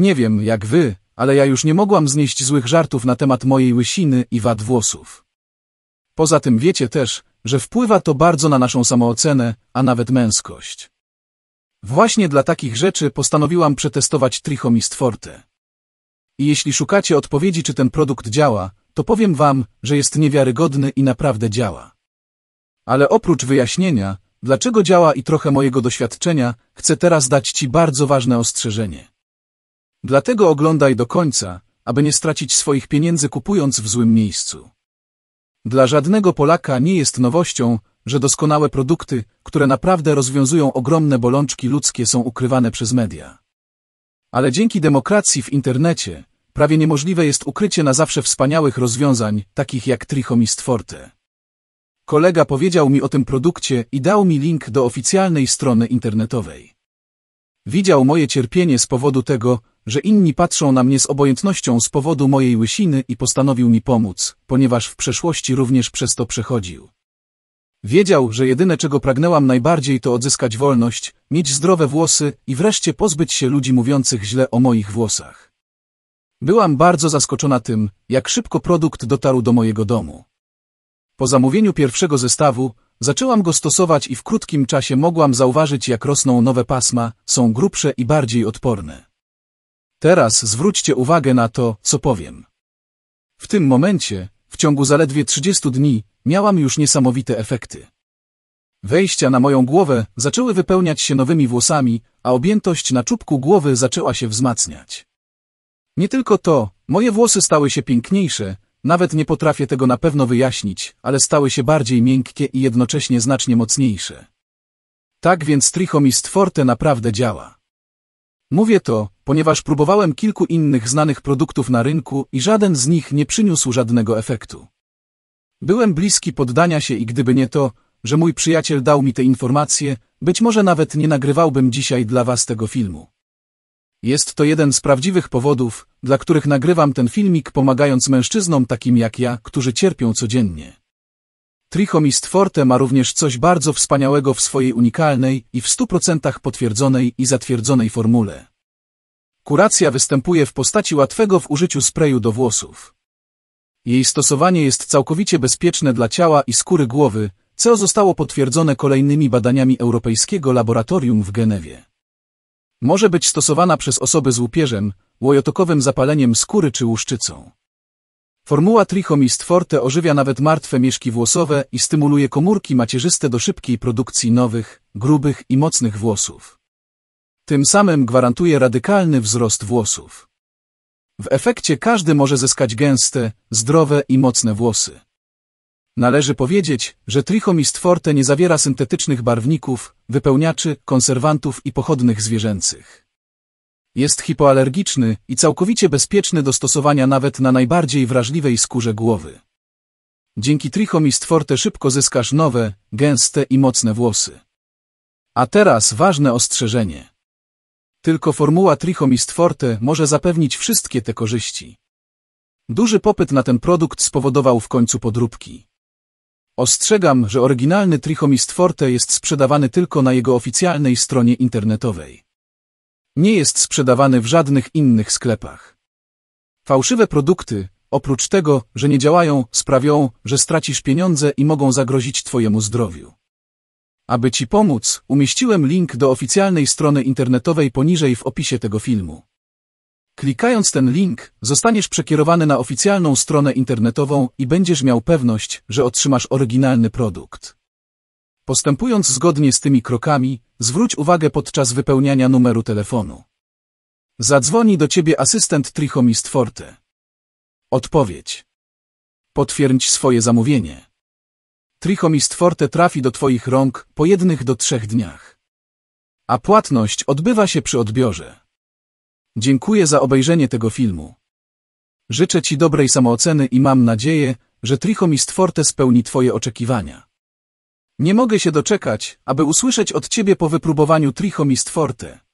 Nie wiem, jak wy, ale ja już nie mogłam znieść złych żartów na temat mojej łysiny i wad włosów. Poza tym wiecie też, że wpływa to bardzo na naszą samoocenę, a nawet męskość. Właśnie dla takich rzeczy postanowiłam przetestować Trichomist Forte. I jeśli szukacie odpowiedzi, czy ten produkt działa, to powiem wam, że jest niewiarygodny i naprawdę działa. Ale oprócz wyjaśnienia, dlaczego działa i trochę mojego doświadczenia, chcę teraz dać ci bardzo ważne ostrzeżenie. Dlatego oglądaj do końca, aby nie stracić swoich pieniędzy kupując w złym miejscu. Dla żadnego Polaka nie jest nowością, że doskonałe produkty, które naprawdę rozwiązują ogromne bolączki ludzkie są ukrywane przez media. Ale dzięki demokracji w internecie, prawie niemożliwe jest ukrycie na zawsze wspaniałych rozwiązań, takich jak Trichomist Forte. Kolega powiedział mi o tym produkcie i dał mi link do oficjalnej strony internetowej. Widział moje cierpienie z powodu tego, że inni patrzą na mnie z obojętnością z powodu mojej łysiny i postanowił mi pomóc, ponieważ w przeszłości również przez to przechodził. Wiedział, że jedyne czego pragnęłam najbardziej to odzyskać wolność, mieć zdrowe włosy i wreszcie pozbyć się ludzi mówiących źle o moich włosach. Byłam bardzo zaskoczona tym, jak szybko produkt dotarł do mojego domu. Po zamówieniu pierwszego zestawu, Zaczęłam go stosować i w krótkim czasie mogłam zauważyć, jak rosną nowe pasma, są grubsze i bardziej odporne. Teraz zwróćcie uwagę na to, co powiem. W tym momencie, w ciągu zaledwie 30 dni, miałam już niesamowite efekty. Wejścia na moją głowę zaczęły wypełniać się nowymi włosami, a objętość na czubku głowy zaczęła się wzmacniać. Nie tylko to, moje włosy stały się piękniejsze, nawet nie potrafię tego na pewno wyjaśnić, ale stały się bardziej miękkie i jednocześnie znacznie mocniejsze. Tak więc trichomist forte naprawdę działa. Mówię to, ponieważ próbowałem kilku innych znanych produktów na rynku i żaden z nich nie przyniósł żadnego efektu. Byłem bliski poddania się i gdyby nie to, że mój przyjaciel dał mi te informacje, być może nawet nie nagrywałbym dzisiaj dla was tego filmu. Jest to jeden z prawdziwych powodów, dla których nagrywam ten filmik pomagając mężczyznom takim jak ja, którzy cierpią codziennie. Trichomist Forte ma również coś bardzo wspaniałego w swojej unikalnej i w 100% potwierdzonej i zatwierdzonej formule. Kuracja występuje w postaci łatwego w użyciu sprayu do włosów. Jej stosowanie jest całkowicie bezpieczne dla ciała i skóry głowy, co zostało potwierdzone kolejnymi badaniami Europejskiego Laboratorium w Genewie. Może być stosowana przez osoby z łupieżem, łojotokowym zapaleniem skóry czy łuszczycą. Formuła trichomist forte ożywia nawet martwe mieszki włosowe i stymuluje komórki macierzyste do szybkiej produkcji nowych, grubych i mocnych włosów. Tym samym gwarantuje radykalny wzrost włosów. W efekcie każdy może zyskać gęste, zdrowe i mocne włosy. Należy powiedzieć, że Trichomist forte nie zawiera syntetycznych barwników, wypełniaczy, konserwantów i pochodnych zwierzęcych. Jest hipoalergiczny i całkowicie bezpieczny do stosowania nawet na najbardziej wrażliwej skórze głowy. Dzięki Trichomist forte szybko zyskasz nowe, gęste i mocne włosy. A teraz ważne ostrzeżenie. Tylko formuła Trichomist forte może zapewnić wszystkie te korzyści. Duży popyt na ten produkt spowodował w końcu podróbki. Ostrzegam, że oryginalny Trichomist Forte jest sprzedawany tylko na jego oficjalnej stronie internetowej. Nie jest sprzedawany w żadnych innych sklepach. Fałszywe produkty, oprócz tego, że nie działają, sprawią, że stracisz pieniądze i mogą zagrozić Twojemu zdrowiu. Aby Ci pomóc, umieściłem link do oficjalnej strony internetowej poniżej w opisie tego filmu. Klikając ten link, zostaniesz przekierowany na oficjalną stronę internetową i będziesz miał pewność, że otrzymasz oryginalny produkt. Postępując zgodnie z tymi krokami, zwróć uwagę podczas wypełniania numeru telefonu. Zadzwoni do ciebie asystent Trichomist Forte. Odpowiedź. Potwierdź swoje zamówienie. Trichomist Forte trafi do Twoich rąk po jednych do trzech dniach. A płatność odbywa się przy odbiorze. Dziękuję za obejrzenie tego filmu. Życzę Ci dobrej samooceny i mam nadzieję, że Trichomist Forte spełni Twoje oczekiwania. Nie mogę się doczekać, aby usłyszeć od Ciebie po wypróbowaniu Trichomist Forte.